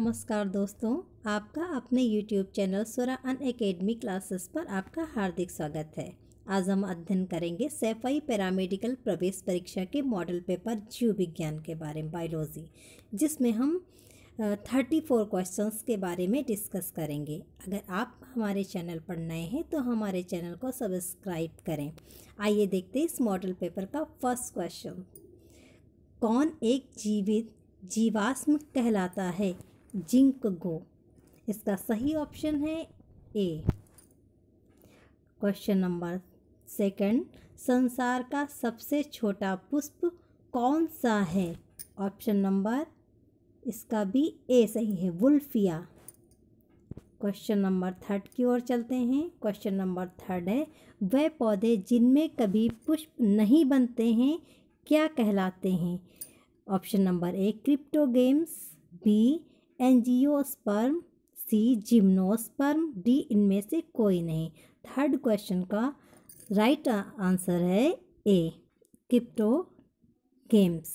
नमस्कार दोस्तों आपका अपने YouTube चैनल सोरा अन अकेडमी क्लासेस पर आपका हार्दिक स्वागत है आज हम अध्ययन करेंगे सेफाई पैरामेडिकल प्रवेश परीक्षा के मॉडल पेपर जीव विज्ञान के बारे में बायोलॉजी जिसमें हम थर्टी फोर क्वेश्चन के बारे में डिस्कस करेंगे अगर आप हमारे चैनल पर नए हैं तो हमारे चैनल को सब्सक्राइब करें आइए देखते हैं इस मॉडल पेपर का फर्स्ट क्वेश्चन कौन एक जीवित जीवाश्म कहलाता है जिंक गो इसका सही ऑप्शन है ए क्वेश्चन नंबर सेकंड संसार का सबसे छोटा पुष्प कौन सा है ऑप्शन नंबर इसका भी ए सही है वुल्फिया क्वेश्चन नंबर थर्ड की ओर चलते हैं क्वेश्चन नंबर थर्ड है वह पौधे जिनमें कभी पुष्प नहीं बनते हैं क्या कहलाते हैं option number A cryptogams B angiosperm C gymnosperm D इनमें से कोई नहीं थर्ड क्वेश्चन का राइट आंसर है A cryptogams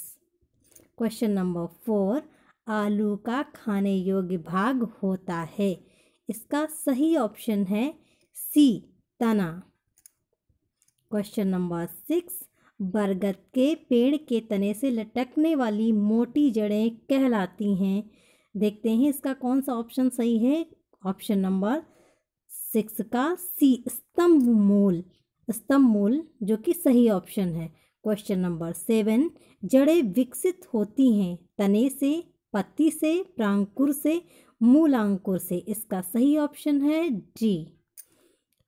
question number four आलू का खाने योग्य भाग होता है इसका सही ऑप्शन है सी तना क्वेश्चन नंबर सिक्स बरगद के पेड़ के तने से लटकने वाली मोटी जड़ें कहलाती हैं देखते हैं इसका कौन सा ऑप्शन सही है ऑप्शन नंबर सिक्स का सी स्तंभ मूल स्तंभ मूल जो कि सही ऑप्शन है क्वेश्चन नंबर सेवन जड़ें विकसित होती हैं तने से पत्ती से प्रांकुर से मूलांकुर से इसका सही ऑप्शन है डी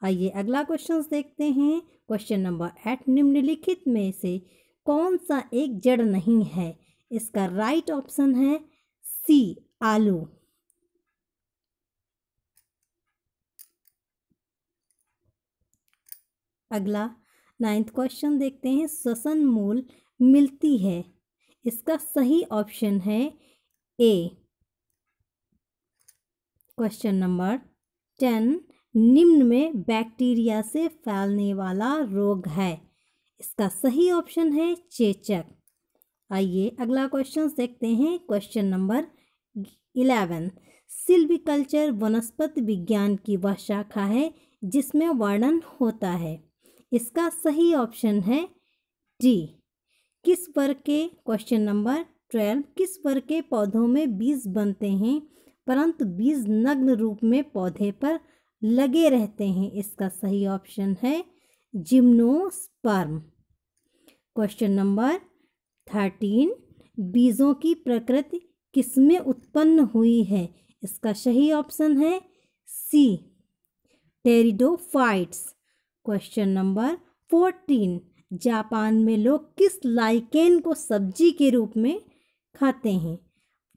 आइए अगला क्वेश्चन देखते हैं क्वेश्चन नंबर एट निम्नलिखित में से कौन सा एक जड़ नहीं है इसका राइट right ऑप्शन है सी आलू अगला नाइन्थ क्वेश्चन देखते हैं श्वसन मूल मिलती है इसका सही ऑप्शन है ए क्वेश्चन नंबर टेन निम्न में बैक्टीरिया से फैलने वाला रोग है इसका सही ऑप्शन है चेचक आइए अगला क्वेश्चन देखते हैं क्वेश्चन नंबर इलेवन सिल्विकल्चर वनस्पति विज्ञान की वह शाखा है जिसमें वर्णन होता है इसका सही ऑप्शन है डी किस वर्ग के क्वेश्चन नंबर ट्वेल्व किस वर्ग के पौधों में बीज बनते हैं परंतु बीज नग्न रूप में पौधे पर लगे रहते हैं इसका सही ऑप्शन है जिम्नोस्पर्म क्वेश्चन नंबर थर्टीन बीजों की प्रकृति किसमें उत्पन्न हुई है इसका सही ऑप्शन है C pteridophytes question number fourteen Japan में लोग किस लाइकेन को सब्जी के रूप में खाते हैं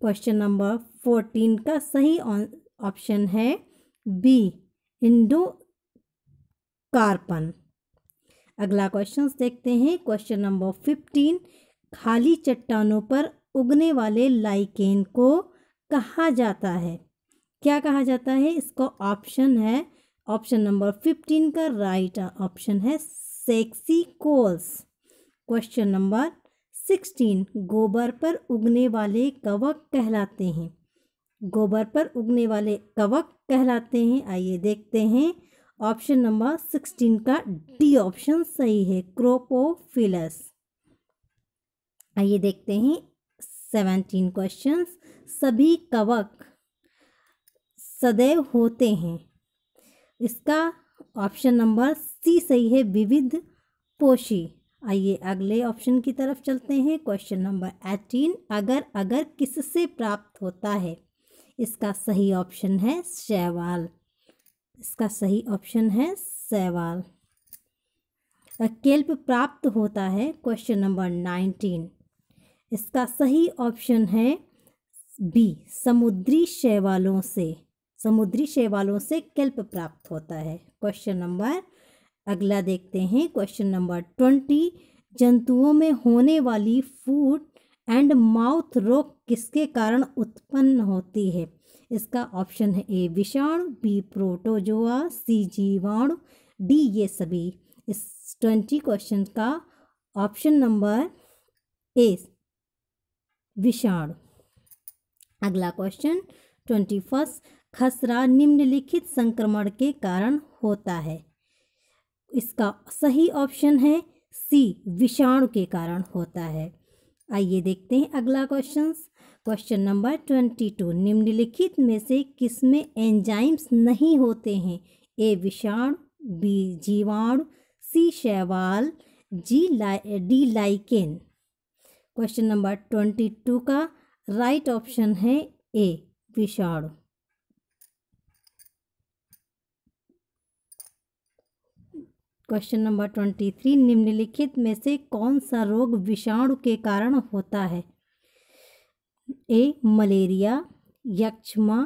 क्वेश्चन नंबर फोर्टीन का सही ऑप्शन है बी इंडो कार्पन अगला क्वेश्चन देखते हैं क्वेश्चन नंबर फिफ्टीन खाली चट्टानों पर उगने वाले लाइकेन को कहा जाता है क्या कहा जाता है इसका ऑप्शन है ऑप्शन नंबर फिफ्टीन का राइट ऑप्शन है सेक्सी कोल्स क्वेश्चन नंबर सिक्सटीन गोबर पर उगने वाले कवक कहलाते हैं गोबर पर उगने वाले कवक कहलाते हैं आइए देखते हैं ऑप्शन नंबर सिक्सटीन का डी ऑप्शन सही है क्रोपोफिलस आइए देखते हैं सेवेंटीन क्वेश्चन सभी कवक सदैव होते हैं इसका ऑप्शन नंबर सी सही है विविध पोशी आइए अगले ऑप्शन की तरफ चलते हैं क्वेश्चन नंबर एटीन अगर अगर किससे प्राप्त होता है इसका सही ऑप्शन है शैवाल इसका सही ऑप्शन है शैवाल केल्प प्राप्त होता है क्वेश्चन नंबर नाइनटीन इसका सही ऑप्शन है बी समुद्री शैवालों से समुद्री शैवालों से कैल्प प्राप्त होता है क्वेश्चन नंबर अगला देखते हैं क्वेश्चन नंबर ट्वेंटी जंतुओं में होने वाली फूड एंड माउथ रोग किसके कारण उत्पन्न होती है इसका ऑप्शन है ए विषाणु बी प्रोटोजोआ सी जीवाणु डी ये सभी इस ट्वेंटी क्वेश्चन का ऑप्शन नंबर ए विषाणु अगला क्वेश्चन ट्वेंटी फर्स्ट खसरा निम्नलिखित संक्रमण के कारण होता है इसका सही ऑप्शन है सी विषाणु के कारण होता है आइए देखते हैं अगला question question number twenty two निम्नलिखित में से किसमें एंजाइम्स नहीं होते हैं ए विषाणु बी जीवाणु सी शैवाल जी ला D lichen question number twenty two का राइट ऑप्शन है ए विषाणु क्वेश्चन नंबर ट्वेंटी थ्री निम्नलिखित में से कौन सा रोग विषाणु के कारण होता है ए मलेरिया यक्षमा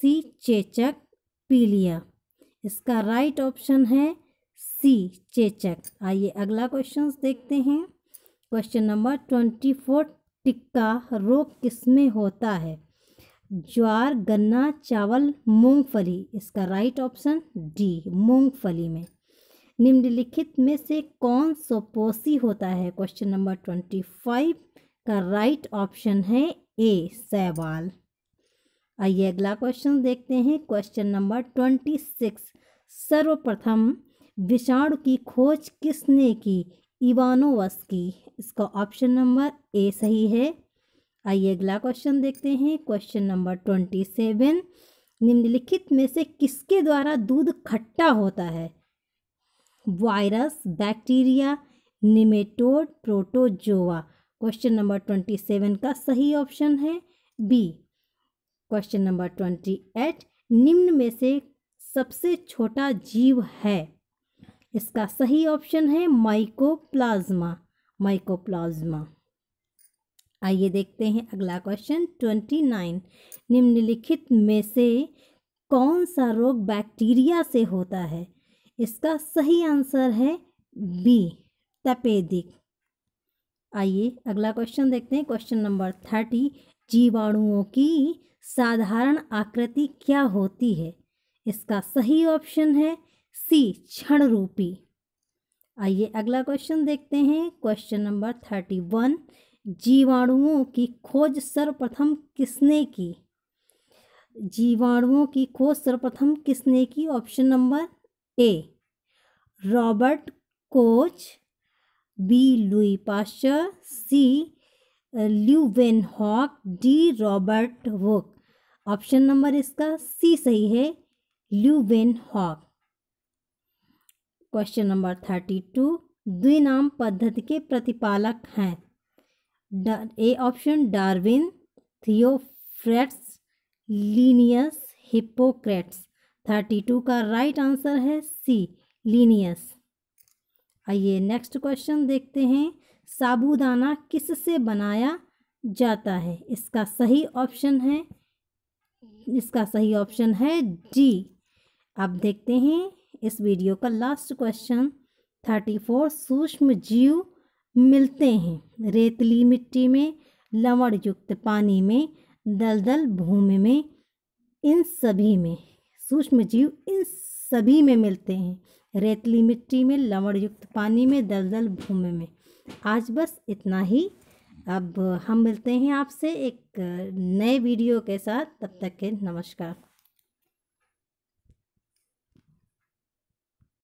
सी चेचक पीलिया इसका राइट ऑप्शन है सी चेचक आइए अगला क्वेश्चन देखते हैं क्वेश्चन नंबर ट्वेंटी फोर टिक्का रोग किसमें होता है ज्वार गन्ना चावल मूंगफली इसका राइट ऑप्शन डी मूंगफली में निम्नलिखित में से कौन सोपोसी होता है क्वेश्चन नंबर ट्वेंटी फाइव का राइट ऑप्शन है ए सैवाल आइए अगला क्वेश्चन देखते हैं क्वेश्चन नंबर ट्वेंटी सिक्स सर्वप्रथम विषाणु की खोज किसने की इवानोवस्की इसका ऑप्शन नंबर ए सही है आइए अगला क्वेश्चन देखते हैं क्वेश्चन नंबर ट्वेंटी सेवन निम्नलिखित में से किसके द्वारा दूध खट्टा होता है virus bacteria nematode protozoa question number twenty seven का सही ऑप्शन है B question number twenty eight निम्न में से सबसे छोटा जीव है इसका सही ऑप्शन है माइकोप्लाज्मा माइकोप्लाज्मा आइए देखते हैं अगला क्वेश्चन ट्वेंटी नाइन निम्नलिखित में से कौन सा रोग बैक्टीरिया से होता है इसका सही आंसर है बी तपेदिक आइए अगला क्वेश्चन देखते हैं क्वेश्चन नंबर थर्टी जीवाणुओं की साधारण आकृति क्या होती है इसका सही ऑप्शन है सी क्षण रूपी आइए अगला क्वेश्चन देखते हैं क्वेश्चन नंबर थर्टी वन जीवाणुओं की खोज सर्वप्रथम किसने की जीवाणुओं की खोज सर्वप्रथम किसने की option number A Robert Koch B Louis Pasteur C Leeuwenhoek D Robert Hooke option number इसका सी सही है Leeuwenhoek question number thirty two द्विनाम पद्धति के प्रतिपालक हैं A option Darwin Theophrastus Linnaeus Hippocrates thirty two का right answer है सी लीनियस आइए नेक्स्ट क्वेश्चन देखते हैं साबूदाना किससे बनाया जाता है इसका सही ऑप्शन है इसका सही ऑप्शन है डी अब देखते हैं इस वीडियो का लास्ट क्वेश्चन थर्टी फोर सूक्ष्म जीव मिलते हैं रेतली मिट्टी में लवण युक्त पानी में दलदल भूमि में इन सभी में सूक्ष्म जीव इन सभी में मिलते हैं रेतली मिट्टी में लवण युक्त पानी में दलदल भूमि में आज बस इतना ही अब हम मिलते हैं आपसे एक नए वीडियो के साथ तब तक के नमस्कार